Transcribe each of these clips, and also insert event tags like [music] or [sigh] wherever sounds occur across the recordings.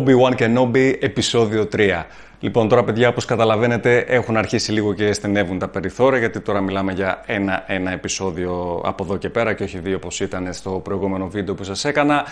Obi-Wan Kenobi, επεισόδιο 3. Λοιπόν, τώρα παιδιά, όπως καταλαβαίνετε, έχουν αρχίσει λίγο και στενεύουν τα περιθώρια, γιατί τώρα μιλάμε για ένα-ένα επεισόδιο από εδώ και πέρα και όχι δύο όπως ήταν στο προηγούμενο βίντεο που σας έκανα.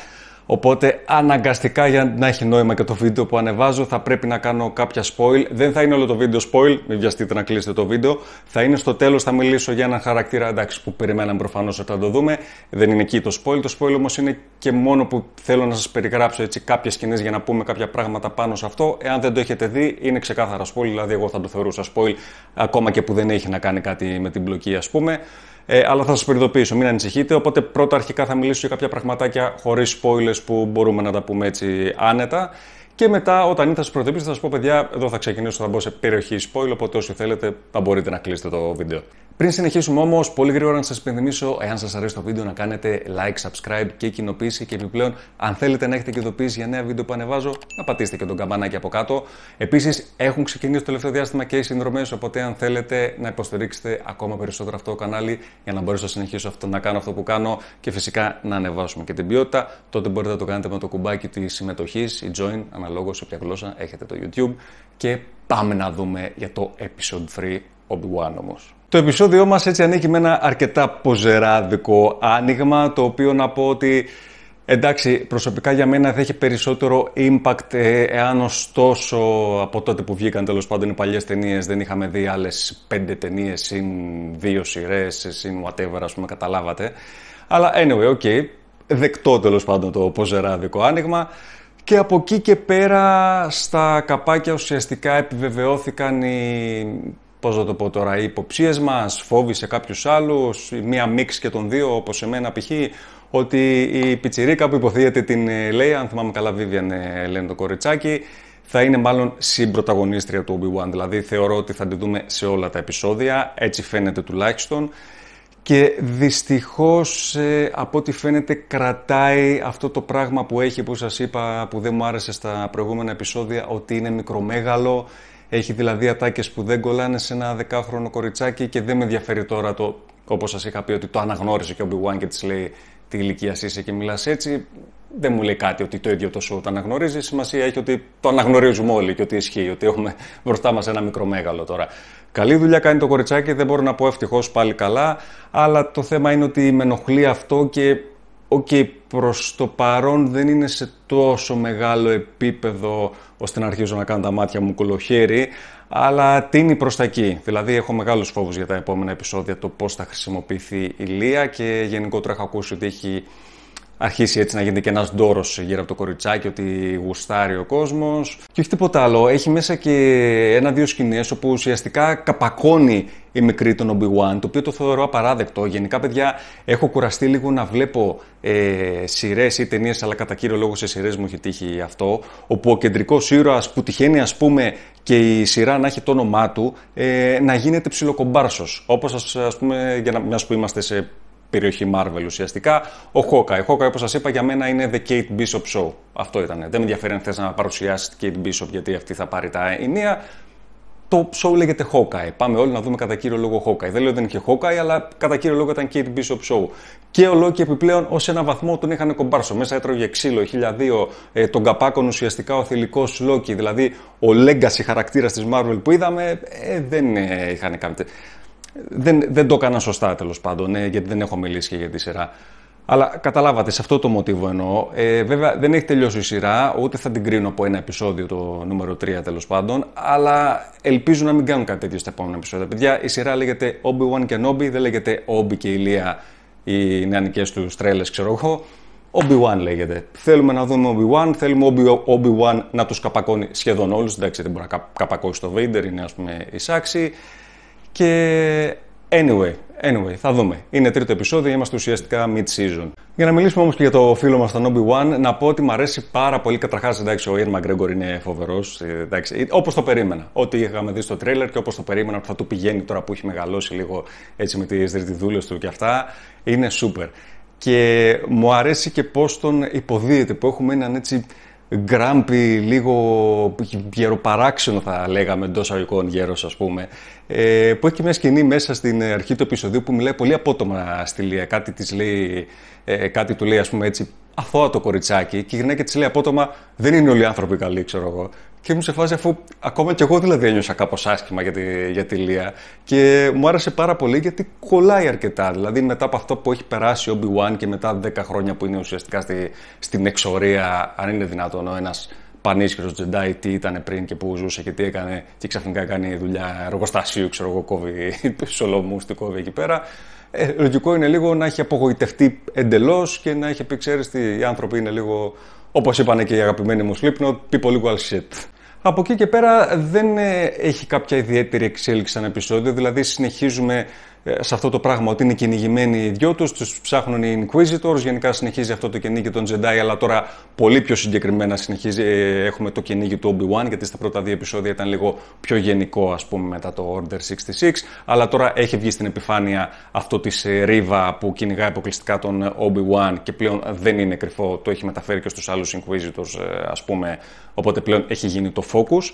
Οπότε αναγκαστικά για να έχει νόημα και το βίντεο που ανεβάζω θα πρέπει να κάνω κάποια spoil. Δεν θα είναι όλο το βίντεο spoil, μην βιαστείτε να κλείσετε το βίντεο. Θα είναι στο τέλος, θα μιλήσω για έναν χαρακτήρα εντάξει που περιμέναμε προφανώς όταν το δούμε. Δεν είναι εκεί το spoil, το spoil όμως είναι και μόνο που θέλω να σας περιγράψω έτσι κάποιες σκηνές για να πούμε κάποια πράγματα πάνω σε αυτό. Εάν δεν το έχετε δει είναι ξεκάθαρα spoil, δηλαδή εγώ θα το θεωρούσα spoil ακόμα και που δεν έχει να κάνει κάτι με την πλοκή ας πούμε. Ε, αλλά θα σας προειδοποιήσω, μην ανησυχείτε. Οπότε πρώτα αρχικά θα μιλήσω για κάποια πραγματάκια χωρίς spoilers που μπορούμε να τα πούμε έτσι άνετα. Και μετά, όταν ήρθα σα πρωτοτύπου, θα σας πω: Παιδιά, εδώ θα ξεκινήσω, θα μπω σε περιοχή spoil. Οπότε όσοι θέλετε, θα μπορείτε να κλείσετε το βίντεο. Πριν συνεχίσουμε όμως, πολύ γρήγορα να σας υπενθυμίσω, εάν σας αρέσει το βίντεο, να κάνετε like, subscribe και κοινοποίηση. Και επιπλέον, αν θέλετε να έχετε ειδοποίηση για νέα βίντεο που ανεβάζω, να πατήσετε και τον καμπανάκι από κάτω. Επίσης, έχουν ξεκινήσει το τελευταίο διάστημα και οι συνδρομές, οπότε αν θέλετε να υποστηρίξετε ακόμα περισσότερο αυτό το κανάλι για να μπορέσω να συνεχίσω αυτό, να κάνω αυτό που κάνω και φυσικά να ανεβάσουμε και την ποιότητα, τότε μπορείτε να το κάνετε με το κουμπάκι της συμμετοχής ή join, αναλόγως σε ποια γλώσσα έχετε το YouTube. Και πάμε να δούμε για το episode 3 of the το επεισόδιό μας έτσι ανήκει με ένα αρκετά ποζεράδικο άνοιγμα, το οποίο να πω ότι εντάξει προσωπικά για μένα θα έχει περισσότερο impact ε, εάν ωστόσο από τότε που βγήκαν τέλος πάντων οι παλιές ταινίες δεν είχαμε δει άλλες πέντε ταινίες ή δύο σειρές, ή whatever ας πούμε καταλάβατε. Αλλά anyway, ok, δεκτό τέλος πάντων το ποζεράδικο άνοιγμα. Και από εκεί και πέρα στα καπάκια ουσιαστικά επιβεβαιώθηκαν οι πώς θα το πω τώρα, οι υποψίες μας, φόβοι σε κάποιους άλλους, μία μίξ και των δύο, όπως σε μένα π.χ., ότι η πιτσιρίκα που υποθείεται την ε, λέει, αν θυμάμαι καλά Βίβιαν ε, λένε το κοριτσάκι, θα είναι μάλλον συμπροταγωνίστρια του Obi-Wan, δηλαδή θεωρώ ότι θα τη δούμε σε όλα τα επεισόδια, έτσι φαίνεται τουλάχιστον. Και δυστυχώς, ε, από ό,τι φαίνεται, κρατάει αυτό το πράγμα που έχει, που σας είπα, που δεν μου άρεσε στα προηγούμενα επεισόδια, ότι είναι μικρομέγαλο, έχει δηλαδή ατάκες που δεν κολλάνε σε ένα δεκάχρονο κοριτσάκι και δεν με ενδιαφέρει τώρα το, όπως σας είχα πει, ότι το αναγνώρισε και ο obi και της λέει τι ηλικία είσαι και μιλάς έτσι. Δεν μου λέει κάτι ότι το ίδιο το σου το αναγνωρίζει. Σημασία έχει ότι το αναγνωρίζουμε όλοι και ότι ισχύει, ότι έχουμε μπροστά μας ένα μικρό μέγαλο τώρα. Καλή δουλειά κάνει το κοριτσάκι, δεν μπορώ να πω ευτυχώς πάλι καλά, αλλά το θέμα είναι ότι με ενοχλεί αυτό και οκ, okay, προς το παρόν δεν είναι σε τόσο μεγάλο επίπεδο ώστε να αρχίζω να κάνω τα μάτια μου κολοχέρι, αλλά τίνει προς τα εκεί. Δηλαδή έχω μεγάλους φόβους για τα επόμενα επεισόδια, το πώς θα χρησιμοποιηθεί η Λία και γενικότερα έχω ακούσει ότι έχει αρχίσει έτσι να γίνεται και ένας ντόρος γύρω από το κοριτσάκι, ότι γουστάρει ο κόσμος. Και όχι τίποτα άλλο, έχει μέσα και ένα-δύο σκηνές όπου ουσιαστικά καπακώνει η μικρή των Obi-Wan, το οποίο το θεωρώ απαράδεκτο. Γενικά, παιδιά, έχω κουραστεί λίγο να βλέπω ε, σειρές ή ταινίες, αλλά κατά κύριο λόγο σε σειρές μου έχει τύχει αυτό, όπου ο κεντρικός ήρωας που τυχαίνει, ας πούμε, και η σειρά να έχει το όνομά του, ε, να γίνεται ψιλοκομπάρσος. Όπως ας πούμε, για να, μιας που είμαστε σε περιοχή Marvel ουσιαστικά. Ο Χόκα. Ο Χόκα, όπως σας είπα, για μένα είναι The Kate Bishop Show. Αυτό ήταν. Δεν με ενδιαφέρει αν θες να παρουσιάσεις την Kate Bishop, γιατί αυτή θα πάρει τα ενία. Το show λέγεται Hawkeye. Πάμε όλοι να δούμε κατά κύριο λόγο Hawkeye. Δεν λέω ότι δεν και Hawkeye, αλλά κατά κύριο λόγο ήταν Kate Bishop Show. Και ο Λόκη επιπλέον ως έναν βαθμό τον είχαν κομπάρσο. Μέσα έτρωγε ξύλο, 1002, ε, τον καπάκον ουσιαστικά ο θηλυκός Λόκη. Δηλαδή ο legacy χαρακτήρας της Marvel που είδαμε, ε, δεν ε, είχαν κάνει δεν, δεν το έκανα σωστά τέλος πάντων, ναι, γιατί δεν έχω μιλήσει και για τη σειρά. Αλλά καταλάβατε, σε αυτό το μοτίβο εννοώ. Ε, βέβαια, δεν έχει τελειώσει η σειρά, ούτε θα την κρίνω από ένα επεισόδιο, το νούμερο 3 τέλος πάντων. Αλλά ελπίζω να μην κάνουν κάτι τέτοιο στα επόμενα επεισόδια. Παιδιά, η σειρά λέγεται Obi-Wan και Nobi, δεν λέγεται Obi και Ηλία, οι νεανικές τους τρέλες, ξέρω εγώ. Obi-Wan λέγεται. Θέλουμε να δούμε Obi-Wan, θέλουμε Obi-Wan να τους καπακώνει σχεδόν όλους. Εντάξει, δεν μπορεί να καπακώσει το Vader, είναι ας πούμε η Σάξη. Και anyway, Anyway, θα δούμε. Είναι τρίτο επεισόδιο, είμαστε ουσιαστικά mid-season. Για να μιλήσουμε όμως και για το φίλο μας τον Obi-Wan, να πω ότι μου αρέσει πάρα πολύ. Καταρχάς, εντάξει, ο Ian McGregor είναι φοβερός. Ε, ε, όπως το περίμενα. Ό,τι είχαμε δει στο τρέλερ και όπως το περίμενα ότι θα του πηγαίνει τώρα που έχει μεγαλώσει λίγο έτσι με τις δρυτιδούλε του και αυτά. Είναι super. Και μου αρέσει και πώς τον υποδίεται που έχουμε έναν έτσι γκράμπι, λίγο γεροπαράξενο θα λέγαμε εντός αγωγικών γέρος, ας πούμε. Ε, που έχει και μια σκηνή μέσα στην αρχή του επεισοδίου που μιλάει πολύ απότομα στη Λία. Κάτι, της λέει, ε, κάτι του λέει, ας πούμε έτσι, αθώα το κοριτσάκι. Και η γυναίκα της λέει απότομα: Δεν είναι όλοι οι άνθρωποι καλοί, ξέρω εγώ και ήμουν σε φάση αφού ακόμα κι εγώ δηλαδή ένιωσα κάπως άσχημα για τη, για τη Λία. Και μου άρεσε πάρα πολύ γιατί κολλάει αρκετά. Δηλαδή μετά από αυτό που έχει περάσει ο Obi-Wan και μετά 10 χρόνια που είναι ουσιαστικά στη, στην εξορία, αν είναι δυνατόν ο ένας πανίσχυρος Τζεντάι, τι ήταν πριν και πού ζούσε και τι έκανε, και ξαφνικά κάνει δουλειά εργοστασίου, ξέρω εγώ, κόβει [laughs] σολομού, τι κόβει εκεί πέρα. Ε, λογικό είναι λίγο να έχει απογοητευτεί εντελώς και να έχει πει, ξέρεις, οι άνθρωποι είναι λίγο όπως είπανε και οι αγαπημένοι μου Slipknot, people equal shit. Από εκεί και πέρα δεν ε, έχει κάποια ιδιαίτερη εξέλιξη σαν επεισόδιο, δηλαδή συνεχίζουμε ε, σε αυτό το πράγμα ότι είναι κυνηγημένοι οι δυο τους, τους ψάχνουν οι Inquisitors, γενικά συνεχίζει αυτό το κυνήγι των Jedi, αλλά τώρα πολύ πιο συγκεκριμένα συνεχίζει, ε, έχουμε το κυνήγι του Obi-Wan, γιατί στα πρώτα δύο επεισόδια ήταν λίγο πιο γενικό ας πούμε μετά το Order 66, αλλά τώρα έχει βγει στην επιφάνεια αυτό της ε, Ρίβα που κυνηγάει αποκλειστικά τον Obi-Wan και πλέον δεν είναι κρυφό, το έχει μεταφέρει και στους άλλους Inquisitors ας πούμε, οπότε πλέον έχει γίνει το focus.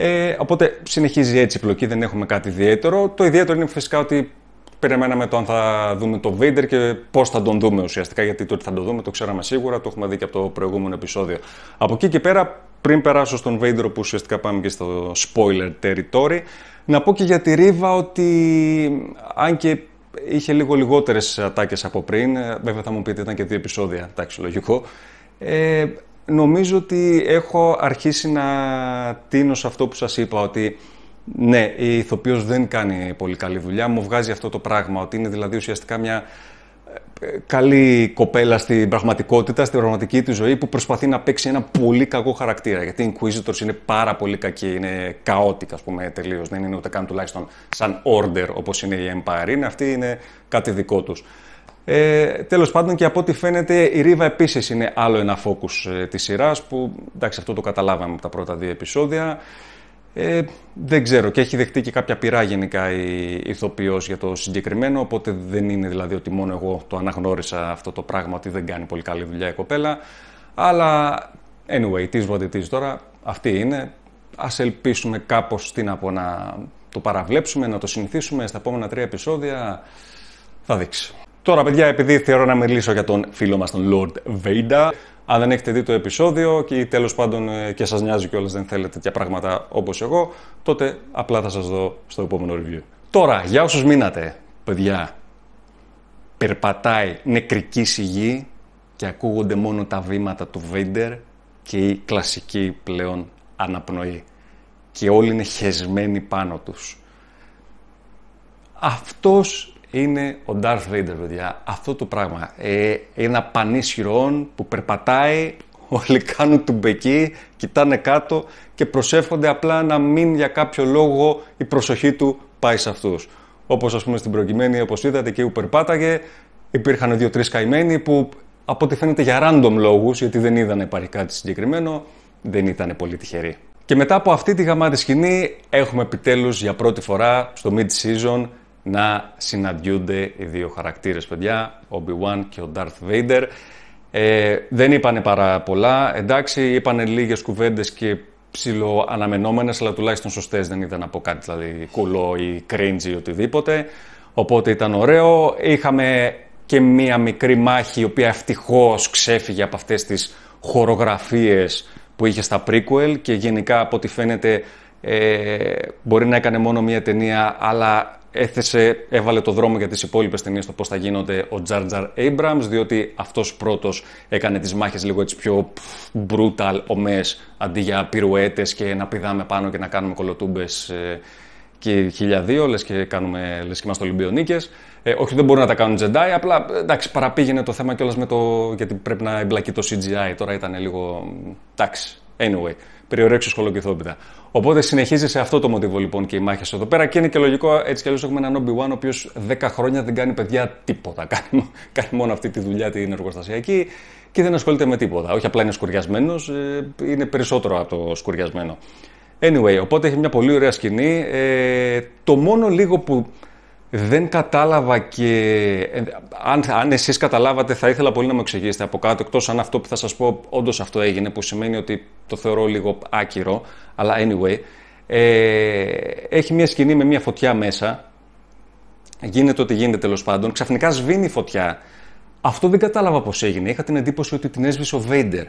Ε, οπότε συνεχίζει έτσι η πλοκή, δεν έχουμε κάτι ιδιαίτερο. Το ιδιαίτερο είναι φυσικά ότι περιμέναμε το αν θα δούμε το Βέιντερ και πώς θα τον δούμε ουσιαστικά. Γιατί το ότι θα τον δούμε το ξέραμε σίγουρα, το έχουμε δει και από το προηγούμενο επεισόδιο. Από εκεί και πέρα, πριν περάσω στον Vader, που ουσιαστικά πάμε και στο spoiler territory, να πω και για τη Ρίβα ότι αν και είχε λίγο λιγότερες ατάκες από πριν, βέβαια θα μου πείτε ήταν και δύο επεισόδια, εντάξει, λογικό. Ε, νομίζω ότι έχω αρχίσει να τίνω σε αυτό που σας είπα, ότι ναι, η ηθοποιός δεν κάνει πολύ καλή δουλειά, μου βγάζει αυτό το πράγμα, ότι είναι δηλαδή ουσιαστικά μια ε, καλή κοπέλα στην πραγματικότητα, στην πραγματική τη ζωή, που προσπαθεί να παίξει ένα πολύ κακό χαρακτήρα. Γιατί οι Inquisitors είναι πάρα πολύ κακή είναι καότικα, ας πούμε, τελείως. Δεν είναι ούτε καν τουλάχιστον σαν order όπως είναι η Empire. Είναι, αυτοί είναι κάτι δικό τους. Ε, Τέλος πάντων, και από ό,τι φαίνεται, η Ρίβα επίσης είναι άλλο ένα φόκου ε, της σειράς που εντάξει, αυτό το καταλάβαμε από τα πρώτα δύο επεισόδια. Ε, δεν ξέρω και έχει δεχτεί και κάποια πειρά γενικά η ηθοποιός για το συγκεκριμένο οπότε δεν είναι δηλαδή ότι μόνο εγώ το αναγνώρισα αυτό το πράγμα ότι δεν κάνει πολύ καλή δουλειά η κοπέλα αλλά anyway, τις is τώρα αυτή είναι ας ελπίσουμε κάπως τι να να το παραβλέψουμε, να το συνηθίσουμε στα επόμενα τρία επεισόδια θα δείξει. Τώρα, παιδιά, επειδή θέλω να μιλήσω για τον φίλο μας τον Lord Vader, αν δεν έχετε δει το επεισόδιο και τέλος πάντων ε, και σας νοιάζει κιόλας δεν θέλετε τέτοια πράγματα όπως εγώ, τότε απλά θα σας δω στο επόμενο review. Τώρα, για όσους μείνατε, παιδιά, περπατάει νεκρική σιγή και ακούγονται μόνο τα βήματα του Vader και η κλασική πλέον αναπνοή. Και όλοι είναι χεσμένοι πάνω τους. Αυτός είναι ο Darth Vader, παιδιά. Αυτό το πράγμα. Ε, ένα πανίσχυρο που περπατάει, όλοι κάνουν του μπεκί, κοιτάνε κάτω και προσεύχονται απλά να μην για κάποιο λόγο η προσοχή του πάει σε αυτούς. Όπως ας πούμε στην προκειμένη, όπως είδατε, και που περπάταγε, υπήρχαν δύο-τρεις καημένοι που από ό,τι φαίνεται για random λόγους, γιατί δεν είδαν υπάρχει κάτι συγκεκριμένο, δεν ήταν πολύ τυχεροί. Και μετά από αυτή τη γαμάτη σκηνή έχουμε επιτέλους για πρώτη φορά στο mid-season να συναντιούνται οι δύο χαρακτήρες, παιδιά, ο Obi-Wan και ο Darth Vader. Ε, δεν είπανε πάρα πολλά, εντάξει, είπανε λίγες κουβέντες και ψιλοαναμενόμενες, αλλά τουλάχιστον σωστές, δεν ήταν από κάτι δηλαδή κουλό ή cringe ή οτιδήποτε. Οπότε ήταν ωραίο. Είχαμε και μία μικρή μάχη, η οποία ευτυχώς ξέφυγε από αυτές τις χορογραφίες που είχε στα prequel και γενικά από ό,τι φαίνεται ε, μπορεί να έκανε μόνο μία ταινία, αλλά έθεσε, έβαλε το δρόμο για τις υπόλοιπες ταινίες το πώς θα γίνονται ο Τζαρτζαρ Τζαρ διότι αυτός πρώτος έκανε τις μάχες λίγο έτσι πιο brutal ομές, αντί για πυρουέτες και να πηδάμε πάνω και να κάνουμε κολοτούμπες ε, και χιλιαδίο, λες και, κάνουμε, λες και είμαστε Ολυμπιονίκες. Ε, όχι δεν μπορούν να τα κάνουν Jedi, απλά εντάξει παραπήγαινε το θέμα κιόλας με το... γιατί πρέπει να εμπλακεί το CGI, τώρα ήταν λίγο... εντάξει, anyway περιορέξου σχολοκυθόπιτα. Οπότε συνεχίζει σε αυτό το μοτίβο λοιπόν και οι μάχε εδώ πέρα και είναι και λογικό έτσι κι αλλιώς έχουμε έναν Obi-Wan ο οποίος 10 χρόνια δεν κάνει παιδιά τίποτα. [laughs] Κάνει, μόνο αυτή τη δουλειά την εργοστασιακή και δεν ασχολείται με τίποτα. Όχι απλά είναι σκουριασμένος, ε, είναι περισσότερο από το σκουριασμένο. Anyway, οπότε έχει μια πολύ ωραία σκηνή. Ε, το μόνο λίγο που δεν κατάλαβα και... Ε, αν, αν εσείς καταλάβατε, θα ήθελα πολύ να μου εξηγήσετε από κάτω, εκτός αν αυτό που θα σας πω όντως αυτό έγινε, που σημαίνει ότι το θεωρώ λίγο άκυρο, αλλά anyway. Ε, έχει μια σκηνή με μια φωτιά μέσα, γίνεται ό,τι γίνεται τέλος πάντων, ξαφνικά σβήνει η φωτιά. Αυτό δεν κατάλαβα πώς έγινε, είχα την εντύπωση ότι την έσβησε ο Βέιντερ.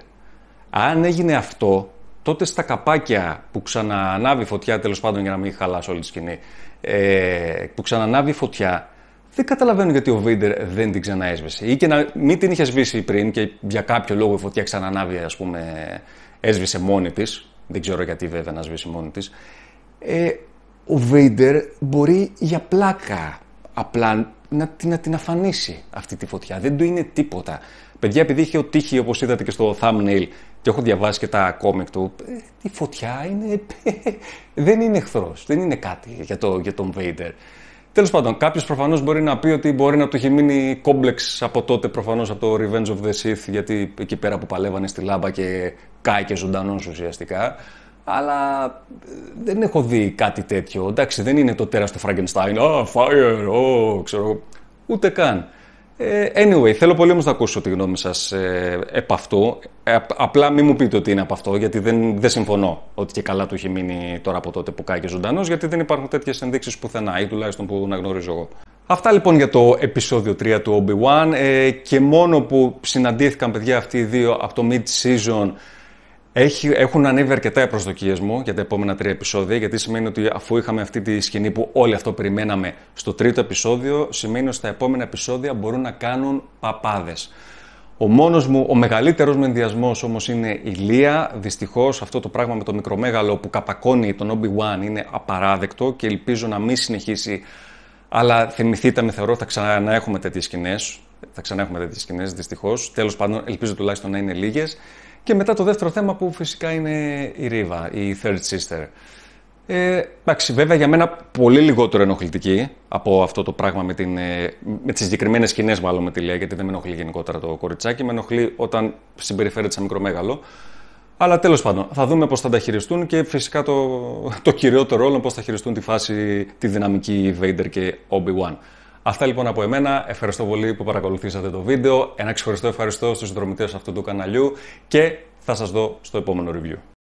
Αν έγινε αυτό, τότε στα καπάκια που ξαναανάβει φωτιά, τέλος πάντων για να μην χαλάσει όλη τη σκηνή, ε, που ξανανάβει φωτιά, δεν καταλαβαίνω γιατί ο Βίντερ δεν την ξαναέσβησε. Ή και να μην την είχε σβήσει πριν και για κάποιο λόγο η φωτιά ξανανάβει, ας πούμε, έσβησε μόνη της. Δεν ξέρω γιατί βέβαια να σβήσει μόνη της. Ε, ο Βέιντερ μπορεί για πλάκα απλά να την, να την αφανίσει αυτή τη φωτιά. Δεν του είναι τίποτα. Παιδιά, επειδή είχε ο τύχη, όπως είδατε και στο thumbnail, και έχω διαβάσει και τα κόμικ του, ε, η φωτιά είναι, δεν είναι εχθρός. δεν είναι κάτι για, το, για τον Βέιντερ. Τέλος πάντων, κάποιος προφανώς μπορεί να πει ότι μπορεί να του έχει μείνει κόμπλεξ από τότε προφανώς από το Revenge of the Sith, γιατί εκεί πέρα που παλεύανε στη λάμπα και κάει και ζωντανός ουσιαστικά. Αλλά ε, δεν έχω δει κάτι τέτοιο. Εντάξει, δεν είναι το τέρας του Frankenstein. Α, oh, fire, oh, ξέρω. Ούτε καν. Ε, anyway, θέλω πολύ όμως να ακούσω τη γνώμη σας ε, επ' αυτού. Ε, απλά μην μου πείτε ότι είναι από αυτό, γιατί δεν, δεν συμφωνώ ότι και καλά του έχει μείνει τώρα από τότε που κάει και ζωντανός, γιατί δεν υπάρχουν τέτοιες ενδείξεις πουθενά ή τουλάχιστον που να γνωρίζω εγώ. Αυτά λοιπόν για το επεισόδιο 3 του Obi-Wan ε, και μόνο που συναντήθηκαν παιδιά αυτοί οι δύο από το mid-season έχουν ανέβει αρκετά οι προσδοκίες μου για τα επόμενα τρία επεισόδια, γιατί σημαίνει ότι αφού είχαμε αυτή τη σκηνή που όλοι αυτό περιμέναμε στο τρίτο επεισόδιο, σημαίνει ότι στα επόμενα επεισόδια μπορούν να κάνουν παπάδες. Ο μόνος μου, ο μεγαλύτερος μου ενδιασμός όμως είναι η Λία. Δυστυχώς αυτό το πράγμα με το μικρομέγαλο που καπακώνει τον Obi-Wan είναι απαράδεκτο και ελπίζω να μην συνεχίσει. Αλλά θυμηθείτε με θεωρώ θα ξαναέχουμε τέτοιες σκηνές. Θα ξαναέχουμε τέτοιες σκηνές δυστυχώς. Τέλος πάντων ελπίζω τουλάχιστον να είναι λίγες. Και μετά το δεύτερο θέμα που φυσικά είναι η Ρίβα, η Third Sister. Ε, εντάξει, βέβαια για μένα πολύ λιγότερο ενοχλητική από αυτό το πράγμα με, την, ε, με τις συγκεκριμένες σκηνές μάλλον με τη Λέα, γιατί δεν με ενοχλεί γενικότερα το κοριτσάκι, με ενοχλεί όταν συμπεριφέρεται σαν μικρομέγαλο. Αλλά τέλος πάντων, θα δούμε πώς θα τα χειριστούν και φυσικά το, το κυριότερο ρόλο πώς θα χειριστούν τη φάση, τη δυναμική Vader και Obi-Wan. Αυτά λοιπόν από εμένα. Ευχαριστώ πολύ που παρακολουθήσατε το βίντεο. Ένα ξεχωριστό ευχαριστώ στους συνδρομητές αυτού του καναλιού και θα σας δω στο επόμενο review.